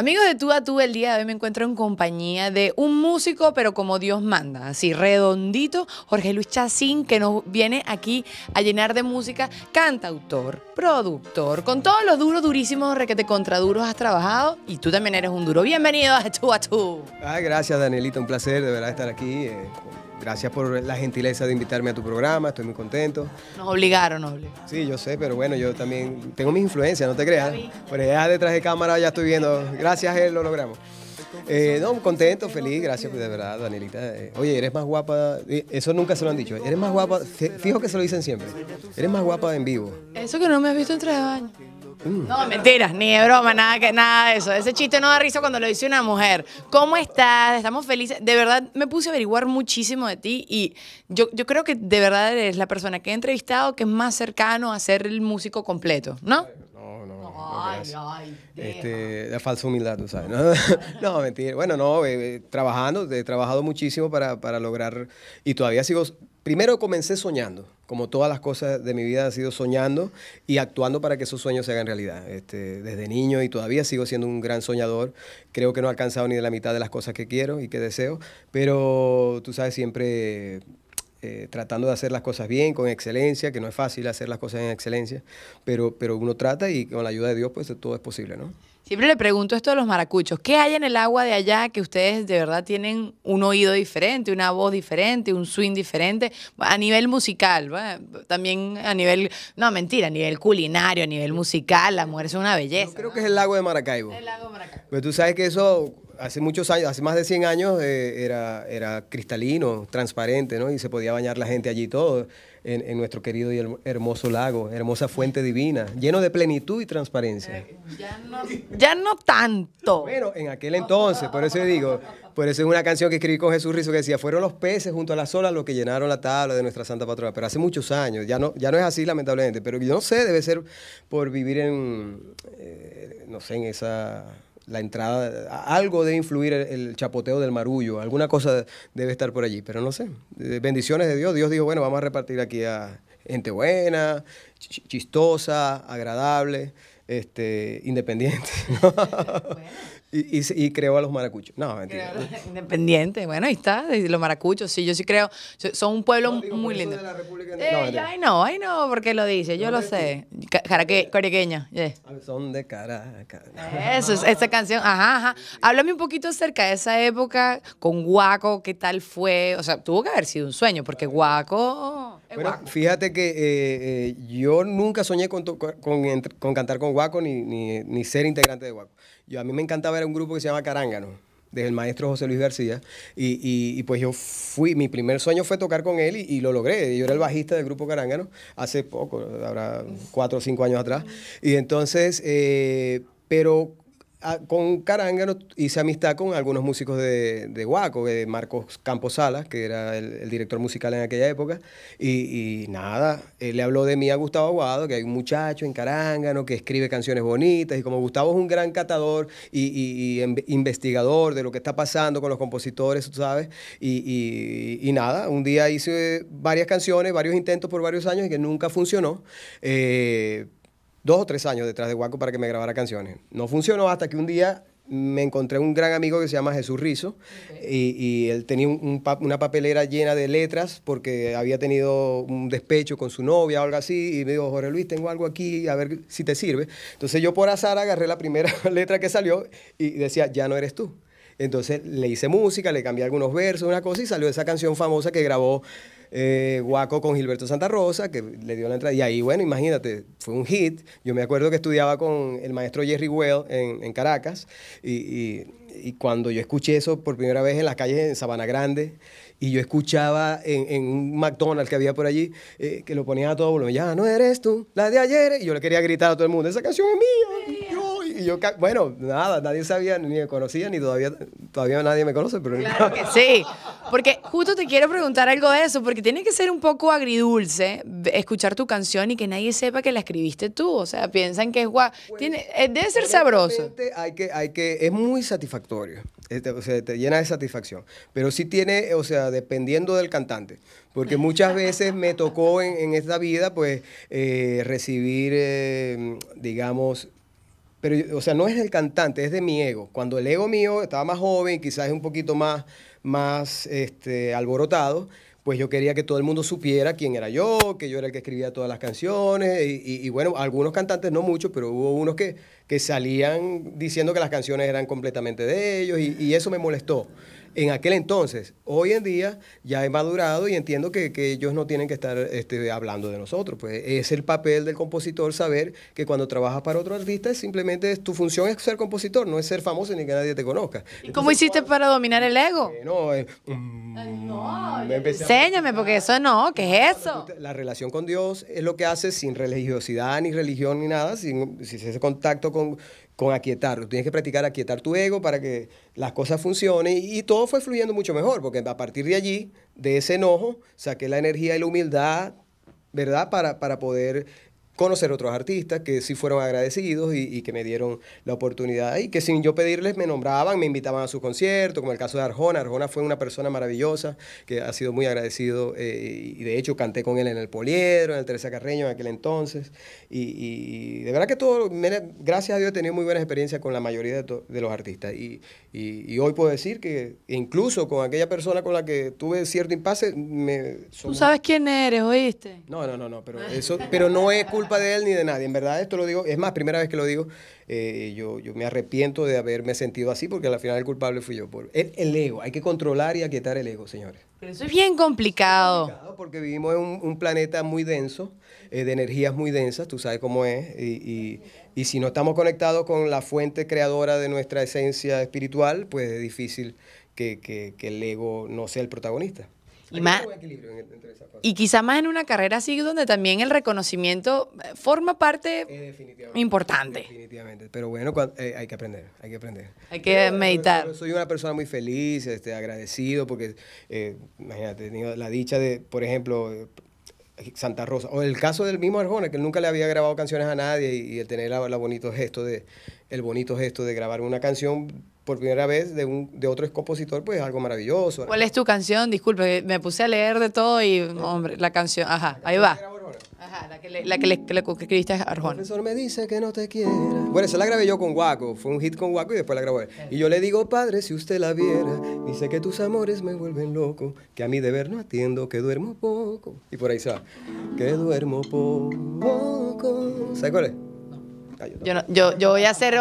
Amigos de tú a tú, el día de hoy me encuentro en compañía de un músico, pero como Dios manda, así redondito, Jorge Luis Chacín, que nos viene aquí a llenar de música, cantautor, productor, con todos los duros, durísimos, requete contra duros has trabajado y tú también eres un duro. Bienvenido a tú a tú. Ay, ah, gracias Danielito. un placer de verdad estar aquí. Eh, gracias por la gentileza de invitarme a tu programa, estoy muy contento. Nos obligaron, nos Sí, yo sé, pero bueno, yo también tengo mis influencias, no te creas. Por allá detrás de cámara ya estoy viendo. Gracias. Gracias, él eh, lo logramos. Eh, no, contento, feliz, gracias pues, de verdad, Danielita. Eh, oye, eres más guapa, eso nunca se lo han dicho. Eres más guapa, fijo que se lo dicen siempre. Eres más guapa en vivo. Eso que no me has visto en tres años. Mm. No, mentiras, ni de broma, nada, que, nada de eso. Ese chiste no da risa cuando lo dice una mujer. ¿Cómo estás? Estamos felices. De verdad, me puse a averiguar muchísimo de ti y yo, yo creo que de verdad eres la persona que he entrevistado que es más cercano a ser el músico completo, ¿no? Ay, ay, este, la falsa humildad, tú sabes. No, no mentira. Bueno, no, eh, eh, trabajando, he trabajado muchísimo para, para lograr, y todavía sigo, primero comencé soñando, como todas las cosas de mi vida han sido soñando y actuando para que esos sueños se hagan realidad. Este, desde niño y todavía sigo siendo un gran soñador, creo que no he alcanzado ni de la mitad de las cosas que quiero y que deseo, pero tú sabes, siempre eh, tratando de hacer las cosas bien, con excelencia, que no es fácil hacer las cosas en excelencia, pero, pero uno trata y con la ayuda de Dios, pues todo es posible, ¿no? Siempre le pregunto esto a los maracuchos, ¿qué hay en el agua de allá que ustedes de verdad tienen un oído diferente, una voz diferente, un swing diferente, a nivel musical, también a nivel, no mentira, a nivel culinario, a nivel musical, la mujer es una belleza. Yo creo que es el lago de Maracaibo. El lago de Maracaibo. Pero pues tú sabes que eso, hace muchos años, hace más de 100 años, eh, era, era cristalino, transparente, ¿no? Y se podía bañar la gente allí todo, en, nuestro querido y hermoso lago, hermosa fuente divina, lleno de plenitud y transparencia. Eh, ya, no, ya, no, tanto. Bueno, en aquel entonces, por eso digo, por eso es una canción que escribí con Jesús Rizo que decía, fueron los peces junto a las olas los que llenaron la tabla de nuestra Santa Patrona, pero hace muchos años, ya no, ya no es así lamentablemente, pero yo no sé, debe ser por vivir en, eh, no sé, en esa la entrada, algo debe influir el, chapoteo del marullo, alguna cosa debe estar por allí, pero no sé. Eh, bendiciones de Dios, Dios dijo, bueno, vamos a repartir aquí a gente buena, chistosa, agradable, este, independiente. Y, y, a los maracuchos. No, mentira. Independiente, bueno, ahí está, los maracuchos, sí, yo sí creo, son un pueblo muy lindo. De eh, no, ay no, no, porque lo dice, yo lo sé. caraqueño eh, Son de Caracas. Eso, esa canción, ajá, ajá. Háblame un poquito acerca de esa época con Guaco, qué tal fue, o sea, tuvo que haber sido un sueño, porque Guaco... Bueno, fíjate que eh, eh, yo nunca soñé con, cantar con Guaco ni, ser integrante de Guaco. Yo, a mí me encantaba ver un grupo que se llama Carángano, desde el maestro José Luis García. Y, pues yo fui, mi primer sueño fue tocar con él y, lo logré. Yo era el bajista del grupo Carángano hace poco, habrá cuatro o cinco años atrás. Y entonces, eh, pero con Carángano hice amistad con algunos músicos de, Guaco, de Marcos Camposala, que era el, director musical en aquella época, y, nada, él le habló de mí a Gustavo Aguado, que hay un muchacho en Carángano que escribe canciones bonitas, y como Gustavo es un gran catador y, em, investigador de lo que está pasando con los compositores, ¿sabes? Y, nada, un día hice varias canciones, varios intentos por varios años y que nunca funcionó. Eh, dos o tres años detrás de Guaco para que me grabara canciones. No funcionó hasta que un día me encontré un gran amigo que se llama Jesús Rizo y, él tenía una papelera llena de letras porque había tenido un despecho con su novia o algo así y me dijo, Jorge Luis, tengo algo aquí, a ver si te sirve. Entonces yo por azar agarré la primera letra que salió y decía, ya no eres tú. Entonces le hice música, le cambié algunos versos, una cosa y salió esa canción famosa que grabó eh, Guaco con Gilberto Santa Rosa, que le dio la entrada. Y ahí, bueno, imagínate, fue un hit. Yo me acuerdo que estudiaba con el maestro Jerry Well en, Caracas y, cuando yo escuché eso por primera vez en las calles en Sabana Grande y yo escuchaba en, un McDonald's que había por allí eh, que lo ponía a todo volumen, ya no eres tú, la de ayer, y yo le quería gritar a todo el mundo, esa canción es mía yo, bueno, nada, nadie sabía, ni me conocía, ni todavía, todavía nadie me conoce. Pero claro que sí, porque justo te quiero preguntar algo de eso, porque tiene que ser un poco agridulce escuchar tu canción y que nadie sepa que la escribiste tú, o sea, piensan que es guay. Pues, eh, debe ser sabroso. Hay que, hay que, es muy satisfactorio, este, o sea, te llena de satisfacción, pero sí tiene, o sea, dependiendo del cantante, porque muchas veces me tocó en, esta vida, pues, eh, recibir, eh, digamos, pero, o sea, no es el cantante, es de mi ego. Cuando el ego mío estaba más joven, quizás un poquito más, más este, alborotado, pues yo quería que todo el mundo supiera quién era yo, que yo era el que escribía todas las canciones. Y, bueno, algunos cantantes, no muchos, pero hubo unos que, salían diciendo que las canciones eran completamente de ellos y eso me molestó en aquel entonces. Hoy en día ya he madurado y entiendo que, ellos no tienen que estar este, hablando de nosotros. Pues es el papel del compositor saber que cuando trabajas para otro artista, simplemente tu función es ser compositor, no es ser famoso ni que nadie te conozca. ¿Y cómo hiciste para dominar el ego? Eh, no, eh, mm, no mm, enséñame, porque eso no, ¿qué es eso? La relación con Dios es lo que hace sin religiosidad, ni religión, ni nada, sin, sin ese contacto con, con aquietar. Tienes que practicar aquietar tu ego para que las cosas funcionen y, todo fue fluyendo mucho mejor, porque a partir de allí, de ese enojo, saqué la energía y la humildad, ¿verdad? Para, para poder conocer otros artistas que sí fueron agradecidos y, que me dieron la oportunidad y que sin yo pedirles me nombraban, me invitaban a sus conciertos, como el caso de Arjona. Arjona fue una persona maravillosa que ha sido muy agradecido eh, y de hecho canté con él en el Poliedro, en el Teresa Carreño en aquel entonces y, de verdad que todo, gracias a Dios he tenido muy buenas experiencias con la mayoría de, de los artistas y, y, hoy puedo decir que incluso con aquella persona con la que tuve cierto impasse, me... Tú sabes quién eres, ¿oíste? No, no, no, pero, eso, pero no es culpa de él ni de nadie. En verdad esto lo digo, es más, primera vez que lo digo, eh, yo, yo me arrepiento de haberme sentido así porque al final el culpable fui yo. Por, el, ego, hay que controlar y aquietar el ego, señores. Pero eso es bien complicado. complicado porque vivimos en un, planeta muy denso, eh, de energías muy densas, tú sabes cómo es, y y si no estamos conectados con la fuente creadora de nuestra esencia espiritual, pues es difícil que, el ego no sea el protagonista. Y, y quizá más en una carrera así donde también el reconocimiento eh, forma parte importante. Definitivamente. Pero bueno, eh, hay que aprender, hay que aprender. Hay que eh, meditar. Yo, soy una persona muy feliz, este, agradecido, porque imagínate, he tenido la dicha de, por ejemplo, Santa Rosa. O el caso del mismo Arjona, que él nunca le había grabado canciones a nadie y, el tener bonito gesto de, el bonito gesto de grabar una canción por primera vez de, un, de otro compositor, pues es algo maravilloso. ¿Cuál es tu canción? Disculpe, me puse a leer de todo y, hombre, la canción, ajá, ahí va la que le, que le escribiste a Arjona. El profesor me dice que no te quiera. Bueno, esa la grabé yo con Guaco. Fue un hit con Guaco y después la grabó Y yo le digo, padre, si usted la viera, dice que tus amores me vuelven loco, que a mi deber no atiendo, que duermo poco. Y por ahí se va. Que duermo poco. ¿Sabes cuál es? yo, yo, voy a hacer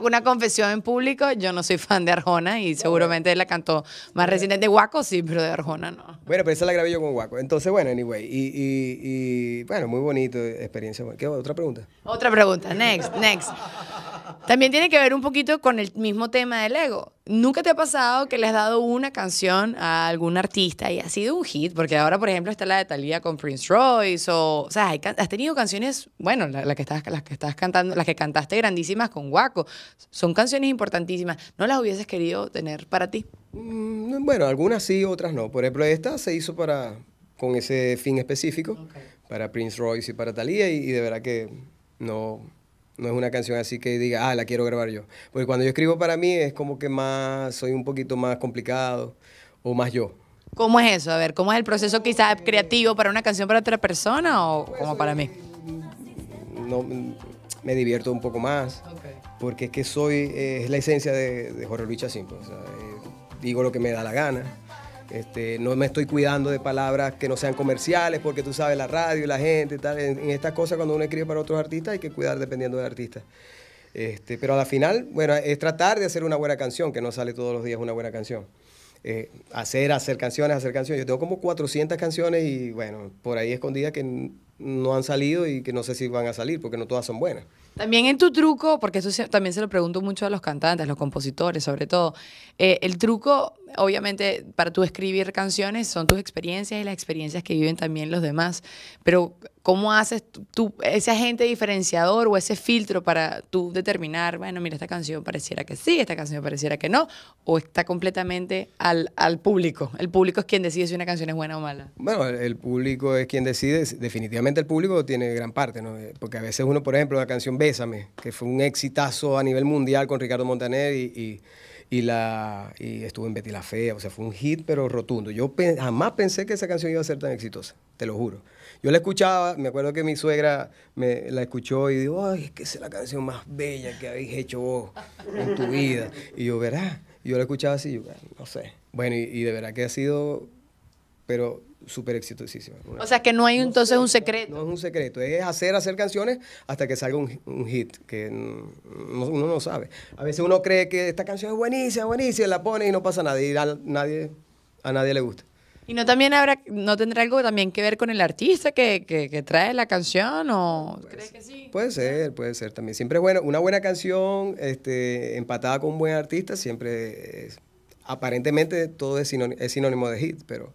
una, confesión en público. Yo no soy fan de Arjona y seguramente la cantó más eh, reciente de Guaco, sí, pero de Arjona no. Bueno, pero esa la grabé yo con Guaco. Entonces, bueno, anyway. Y, y bueno, muy bonito, experiencia. ¿Qué, ¿Otra pregunta? Otra pregunta. Next, next. También tiene que ver un poquito con el mismo tema del ego. ¿Nunca te ha pasado que le has dado una canción a algún artista y ha sido un hit? Porque ahora, por ejemplo, está la de Talía con Prince Royce. O, sea, has tenido canciones, bueno, la, que estás, las que estás cantando, las que cantaste grandísimas con Waco. Son canciones importantísimas. ¿No las hubieses querido tener para ti? Mm, bueno, algunas sí, otras no. Por ejemplo, esta se hizo para con ese fin específico, para Prince Royce y para Talía, y de verdad que no no es una canción así que diga, ah, la quiero grabar yo. Porque cuando yo escribo para mí es como que más, soy un poquito más complicado o más yo. ¿Cómo es eso? A ver, ¿cómo es el proceso quizás creativo para una canción para otra persona o como para mí? No, me divierto un poco más. Porque es que soy, eh, es la esencia de, de Jorge Luis pues, eh, digo lo que me da la gana. Este, no me estoy cuidando de palabras que no sean comerciales, porque tú sabes, la radio, y la gente, tal. En, estas cosas, cuando uno escribe para otros artistas, hay que cuidar dependiendo del artista. Este, pero a la final, bueno, es tratar de hacer una buena canción, que no sale todos los días una buena canción. Eh, hacer, hacer canciones, hacer canciones. Yo tengo como 400 canciones y, bueno, por ahí escondidas que no han salido y que no sé si van a salir, porque no todas son buenas. También en tu truco, porque eso también se lo pregunto mucho a los cantantes, a los compositores sobre todo, eh, el truco obviamente para tú escribir canciones son tus experiencias y las experiencias que viven también los demás, pero ¿cómo haces tú ese agente diferenciador o ese filtro para tú determinar, bueno, mira, esta canción pareciera que sí, esta canción pareciera que no, o está completamente al, al público? El público es quien decide si una canción es buena o mala. Bueno, el, público es quien decide, definitivamente el público tiene gran parte, eh, Porque a veces uno, por ejemplo, la canción Bésame, que fue un exitazo a nivel mundial con Ricardo Montaner y y, la, y estuvo en Betty la Fea, o sea, fue un hit pero rotundo. Yo jamás pensé que esa canción iba a ser tan exitosa, te lo juro. Yo la escuchaba, me acuerdo que mi suegra me la escuchó y dijo, ay, es que es la canción más bella que habéis hecho vos en tu vida. Y yo, verás, yo la escuchaba así, yo, ah, no sé. Bueno, y, y de verdad que ha sido, pero súper exitosísima. O sea, que no hay entonces un secreto. No es un secreto, es hacer, hacer canciones hasta que salga un, un hit, que uno no sabe. A veces uno cree que esta canción es buenísima, buenísima, la pone y no pasa nada, y a nadie, a nadie le gusta. ¿Y no también habrá, no tendrá algo también que ver con el artista que, que, trae la canción o crees que sí? Puede ser, puede ser también. Siempre es bueno, una buena canción este, empatada con un buen artista siempre aparentemente todo es sinónimo de hit, pero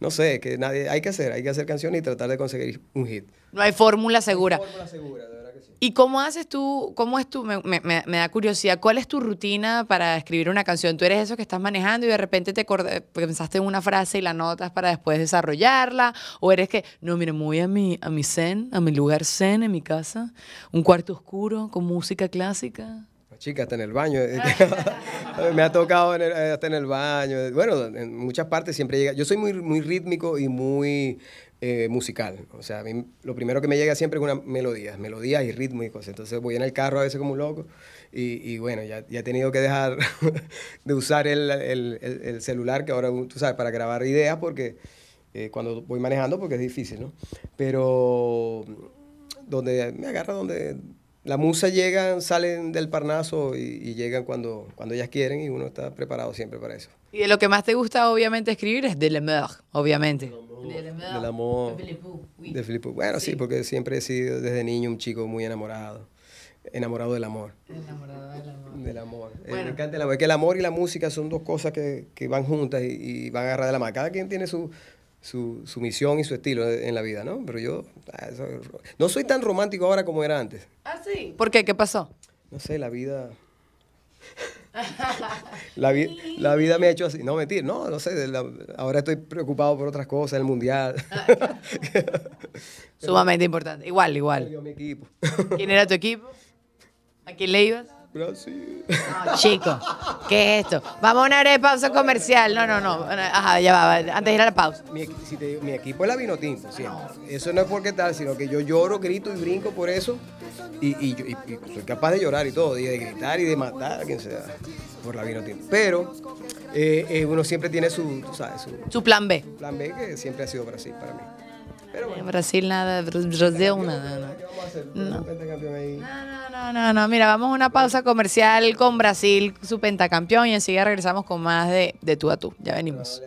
no sé, que nadie, hay que hacer, hay que hacer canciones y tratar de conseguir un hit. No hay fórmula segura. No hay fórmula segura, de verdad que sí. ¿Y cómo haces tú, cómo es tu, me, da curiosidad, cuál es tu rutina para escribir una canción? Tú eres eso que estás manejando y de repente te pensaste en una frase y la notas para después desarrollarla, o eres que, no, mire, me voy a mi, a mi zen, a mi lugar zen en mi casa, un cuarto oscuro con música clásica chica, hasta en el baño. me ha tocado en eh, hasta en el baño. Bueno, en muchas partes siempre llega. Yo soy muy, muy rítmico y muy eh, musical. O sea, a mí lo primero que me llega siempre es una melodía, melodías y ritmos y cosas. Entonces voy en el carro a veces como un loco y, bueno, ya, he tenido que dejar de usar el, celular que ahora, tú sabes, para grabar ideas porque eh, cuando voy manejando porque es difícil, ¿no? Pero donde me agarra donde la musa llegan, salen del Parnaso y, llegan cuando, cuando ellas quieren y uno está preparado siempre para eso. Y lo que más te gusta obviamente escribir es de Lemur, obviamente. Del amor. De, amor. de Filippo, Bueno, sí. porque siempre he sido desde niño un chico muy enamorado. Enamorado del amor. Enamorado del amor. Del amor. Eh, me encanta el amor. Es que el amor y la música son dos cosas que, van juntas y, y van agarrar de la mano. Cada quien tiene su, su, su, misión y su estilo en la vida, ¿no? Pero yo ah, no soy tan romántico ahora como era antes. Ah, sí. ¿Por qué? ¿Qué pasó? No sé, la vida... la, vida me ha hecho así. No, mentir, no, no sé. ahora estoy preocupado por otras cosas, el mundial. Sumamente importante. Igual, igual. ¿Quién era tu equipo? ¿A quién le ibas? Brasil. Chicos chico, ¿qué es esto? Vamos a una pausa comercial. No, no, no. Ajá, ya va, antes de ir a la pausa. Mi, equipo es la Vinotinto, Sí. Eso no es porque tal, sino que yo lloro, grito y brinco por eso. Y, soy capaz de llorar y todo, y de gritar y de matar a quien sea por la Vinotinto. Pero eh, eh, uno siempre tiene su, sabes, su, plan B. Plan B que siempre ha sido Brasil para mí. Pero eh, bueno. En Brasil nada, Brasil nada. No. no no, no, no. Mira, vamos a una pausa comercial con Brasil, su pentacampeón, y enseguida regresamos con más de, de tú a tú. Ya venimos.